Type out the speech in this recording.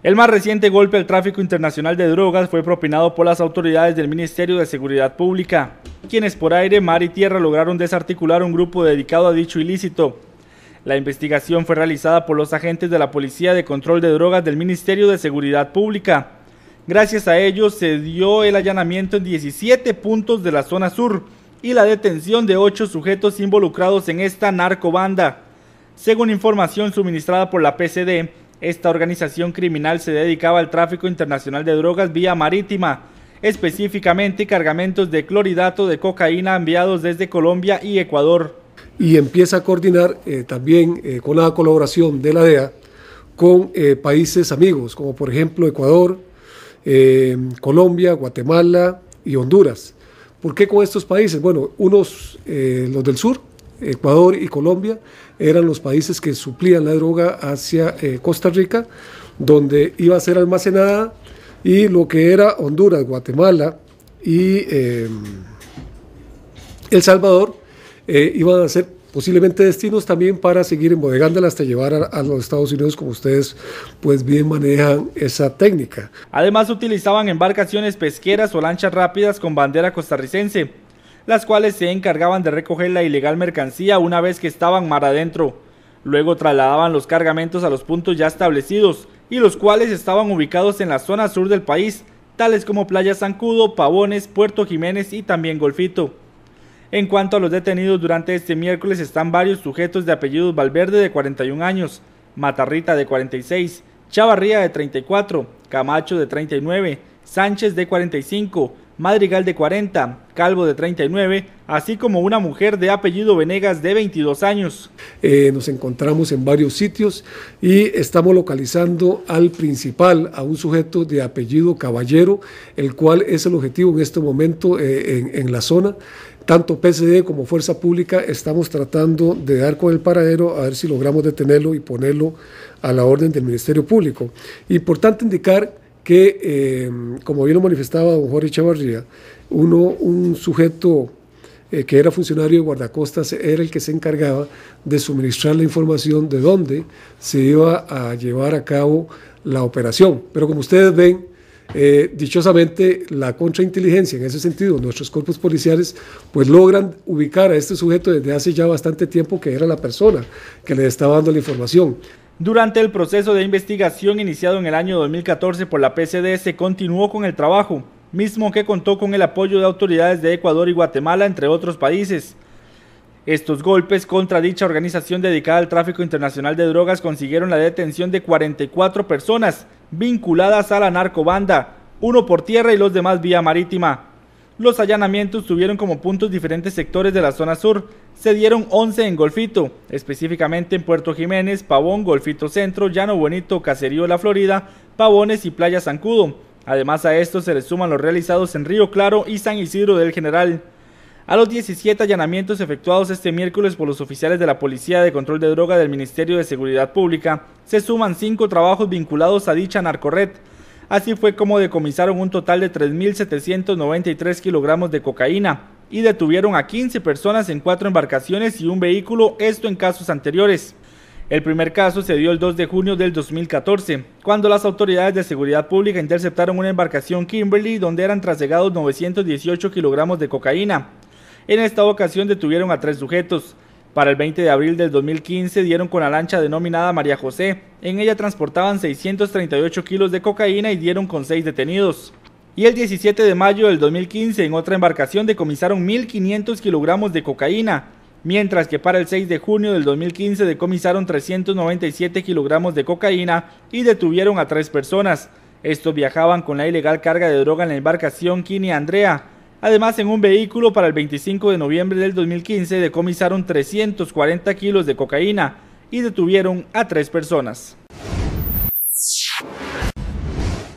El más reciente golpe al tráfico internacional de drogas fue propinado por las autoridades del Ministerio de Seguridad Pública, quienes por aire, mar y tierra lograron desarticular un grupo dedicado a dicho ilícito. La investigación fue realizada por los agentes de la Policía de Control de Drogas del Ministerio de Seguridad Pública. Gracias a ello se dio el allanamiento en 17 puntos de la zona sur y la detención de 8 sujetos involucrados en esta narcobanda. Según información suministrada por la PCD, esta organización criminal se dedicaba al tráfico internacional de drogas vía marítima, específicamente cargamentos de cloridato de cocaína enviados desde Colombia y Ecuador. Y empieza a coordinar eh, también eh, con la colaboración de la DEA con eh, países amigos, como por ejemplo Ecuador, Colombia, Guatemala y Honduras. ¿Por qué con estos países? Bueno, unos, los del sur, Ecuador y Colombia eran los países que suplían la droga hacia eh, Costa Rica, donde iba a ser almacenada, y lo que era Honduras, Guatemala y em, El Salvador eh, iban a ser posiblemente destinos también para seguir embodegándola hasta llevar a, a, los Estados Unidos, como ustedes pues bien manejan esa técnica. Además utilizaban embarcaciones pesqueras o lanchas rápidas con bandera costarricense las cuales se encargaban de recoger la ilegal mercancía una vez que estaban mar adentro. Luego trasladaban los cargamentos a los puntos ya establecidos y los cuales estaban ubicados en la zona sur del país, tales como Playa Zancudo, Pavones, Puerto Jiménez y también Golfito. En cuanto a los detenidos durante este miércoles están varios sujetos de apellidos Valverde de 41 años, Matarrita de 46, Chavarría de 34, Camacho de 39, Sánchez de 45, Madrigal de 40, Calvo de 39, así como una mujer de apellido Venegas de 22 años. Eh, nos encontramos en varios sitios y estamos localizando al principal, a un sujeto de apellido Caballero, el cual es el objetivo en este momento eh, en, la zona tanto PSD como Fuerza Pública estamos tratando de dar con el paradero a ver si logramos detenerlo y ponerlo a la orden del Ministerio Público. Importante indicar que, eh, como bien lo manifestaba don Jorge Chavarría, uno, un sujeto eh, que era funcionario de guardacostas era el que se encargaba de suministrar la información de dónde se iba a llevar a cabo la operación. Pero como ustedes ven, eh, dichosamente la contrainteligencia, en ese sentido, nuestros cuerpos policiales, pues logran ubicar a este sujeto desde hace ya bastante tiempo que era la persona que le estaba dando la información. Durante el proceso de investigación iniciado en el año 2014 por la PCD se continuó con el trabajo, mismo que contó con el apoyo de autoridades de Ecuador y Guatemala, entre otros países. Estos golpes contra dicha organización dedicada al tráfico internacional de drogas consiguieron la detención de 44 personas vinculadas a la narcobanda, uno por tierra y los demás vía marítima. Los allanamientos tuvieron como puntos diferentes sectores de la zona sur. Se dieron 11 en Golfito, específicamente en Puerto Jiménez, Pavón, Golfito Centro, Llano Bonito, Caserío La Florida, Pavones y Playa Zancudo. Además a estos se les suman los realizados en Río Claro y San Isidro del General. A los 17 allanamientos efectuados este miércoles por los oficiales de la Policía de Control de Droga del Ministerio de Seguridad Pública, se suman 5 trabajos vinculados a dicha narcorred Así fue como decomisaron un total de 3.793 kilogramos de cocaína y detuvieron a 15 personas en cuatro embarcaciones y un vehículo, esto en casos anteriores. El primer caso se dio el 2 de junio del 2014, cuando las autoridades de seguridad pública interceptaron una embarcación Kimberly donde eran traslegados 918 kilogramos de cocaína. En esta ocasión detuvieron a tres sujetos, para el 20 de abril del 2015 dieron con la lancha denominada María José. En ella transportaban 638 kilos de cocaína y dieron con 6 detenidos. Y el 17 de mayo del 2015 en otra embarcación decomisaron 1.500 kilogramos de cocaína, mientras que para el 6 de junio del 2015 decomisaron 397 kilogramos de cocaína y detuvieron a tres personas. Estos viajaban con la ilegal carga de droga en la embarcación Kini Andrea, Además, en un vehículo para el 25 de noviembre del 2015 decomisaron 340 kilos de cocaína y detuvieron a tres personas.